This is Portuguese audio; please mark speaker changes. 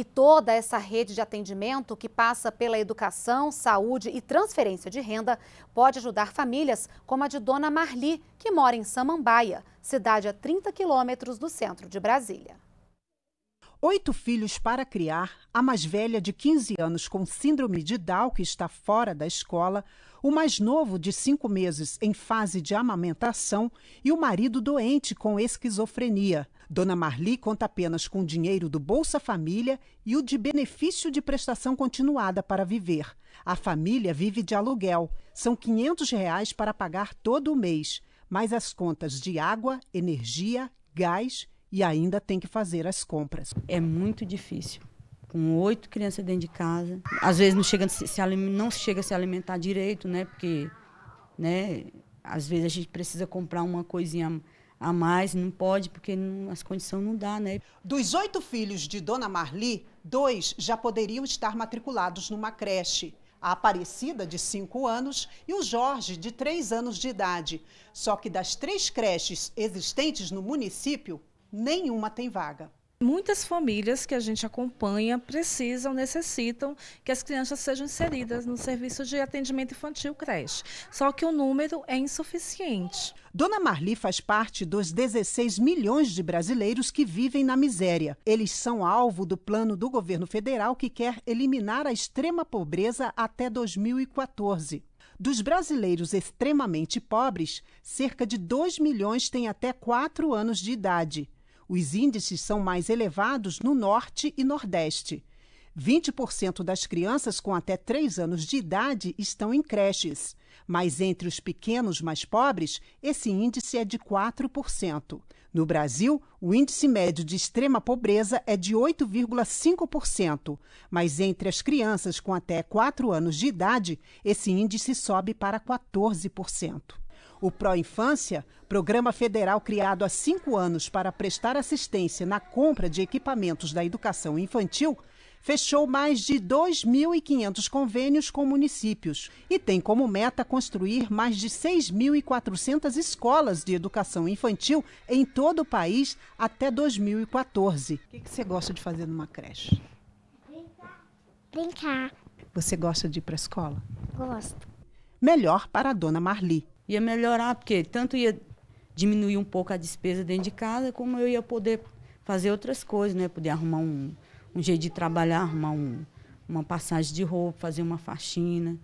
Speaker 1: E toda essa rede de atendimento, que passa pela educação, saúde e transferência de renda, pode ajudar famílias como a de Dona Marli, que mora em Samambaia, cidade a 30 quilômetros do centro de Brasília.
Speaker 2: Oito filhos para criar, a mais velha de 15 anos com síndrome de Down, que está fora da escola, o mais novo de cinco meses em fase de amamentação e o marido doente com esquizofrenia. Dona Marli conta apenas com o dinheiro do Bolsa Família e o de benefício de prestação continuada para viver. A família vive de aluguel. São R$ 500 reais para pagar todo o mês, mais as contas de água, energia, gás e ainda tem que fazer as compras. É muito difícil.
Speaker 1: Com oito crianças dentro de casa, às vezes não chega, se, se, não chega a se alimentar direito, né? Porque, né? Às vezes a gente precisa comprar uma coisinha a
Speaker 2: mais, não pode, porque não, as condições não dá, né? Dos oito filhos de Dona Marli, dois já poderiam estar matriculados numa creche. A Aparecida, de cinco anos, e o Jorge, de três anos de idade. Só que das três creches existentes no município, nenhuma tem vaga. Muitas famílias que a gente acompanha precisam, necessitam que as crianças sejam inseridas no serviço de atendimento infantil creche. Só que o número é insuficiente. Dona Marli faz parte dos 16 milhões de brasileiros que vivem na miséria. Eles são alvo do plano do governo federal que quer eliminar a extrema pobreza até 2014. Dos brasileiros extremamente pobres, cerca de 2 milhões têm até 4 anos de idade. Os índices são mais elevados no norte e nordeste. 20% das crianças com até 3 anos de idade estão em creches, mas entre os pequenos mais pobres, esse índice é de 4%. No Brasil, o índice médio de extrema pobreza é de 8,5%, mas entre as crianças com até 4 anos de idade, esse índice sobe para 14%. O Pro Infância, programa federal criado há cinco anos para prestar assistência na compra de equipamentos da educação infantil, fechou mais de 2.500 convênios com municípios e tem como meta construir mais de 6.400 escolas de educação infantil em todo o país até 2014. O que, você gosta de fazer numa creche? Brincar. Brincar. Você gosta de ir para a escola? Gosto.
Speaker 1: Melhor para a dona Marli ia melhorar, porque tanto ia diminuir um pouco a despesa dentro de casa, como eu ia poder fazer outras coisas, né? Poder arrumar um, um jeito de trabalhar, arrumar um, uma passagem de roupa, fazer uma faxina.